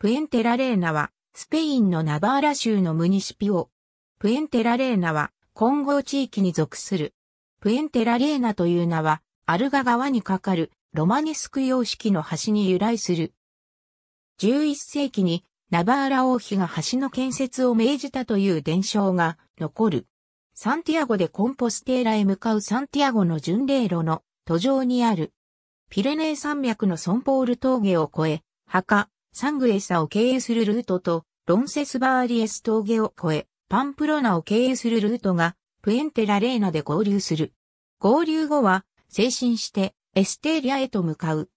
プエンテラレーナは、スペインのナバーラ州のムニシピオ。プエンテラレーナは、混合地域に属する。プエンテラレーナという名は、アルガ川に架かるロマネスク様式の橋に由来する。11世紀にナバーラ王妃が橋の建設を命じたという伝承が残る。サンティアゴでコンポステーラへ向かうサンティアゴの巡礼路の途上にある。ピレネー山脈のソンポール峠を越え、墓、サングエサを経由するルートと、ロンセスバーリエス峠を越え、パンプロナを経由するルートが、プエンテラレーナで合流する。合流後は、精神して、エステーリアへと向かう。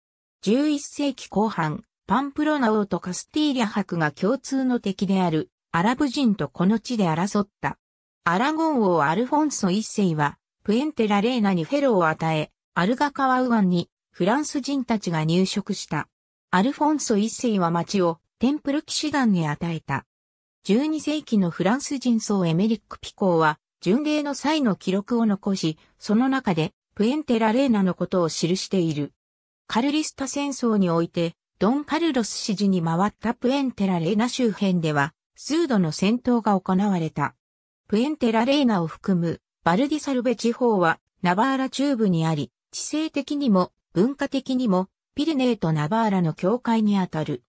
11世紀後半、パンプロナ王とカスティーリャ博が共通の敵である、アラブ人とこの地で争った。アラゴン王アルフォンソ一世は、プエンテラレーナにフェロを与え、アルガカワウアンにフランス人たちが入植した。アルフォンソ一世は町をテンプル騎士団に与えた。12世紀のフランス人僧エメリック・ピコーは、巡礼の際の記録を残し、その中で、プエンテラ・レーナのことを記している。カルリスタ戦争において、ドン・カルロス支持に回ったプエンテラ・レーナ周辺では、数度の戦闘が行われた。プエンテラ・レーナを含む、バルディサルベ地方は、ナバーラ中部にあり、地政的にも、文化的にも、ピルネーとナバーラの境界にあたる。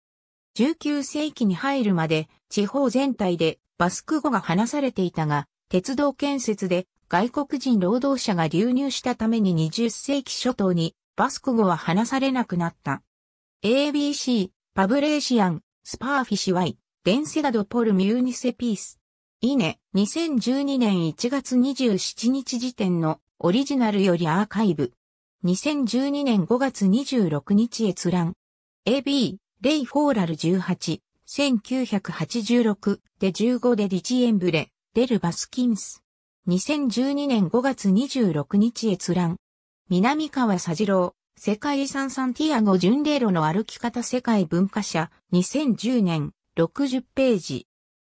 19世紀に入るまで地方全体でバスク語が話されていたが、鉄道建設で外国人労働者が流入したために20世紀初頭にバスク語は話されなくなった。ABC、パブレーシアン、スパーフィシワイ、デンセガドポルミューニセピース。イネ、2012年1月27日時点のオリジナルよりアーカイブ。2012年5月26日閲覧。AB、レイ・フォーラル18、1986で15でリチエンブレ、デル・バスキンス。2012年5月26日閲覧。南川佐治郎、世界遺産サンティアゴ巡礼路の歩き方世界文化社、2010年、60ページ。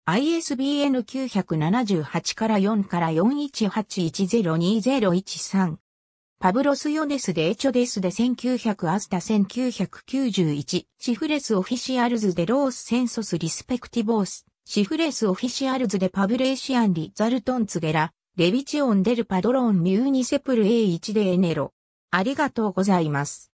ISBN 978から4から4 1 8 1 0 2 0 1 3パブロス・ヨネス・デ・エチョデスで1900アスタ1991、シフレス・オフィシアルズ・デ・ロース・センソス・リスペクティボース、シフレス・オフィシアルズ・デ・パブレーシアン・リ・ザルトン・ツゲラ、レビチオン・デル・パドロン・ミューニセプル A1 でエネロ。ありがとうございます。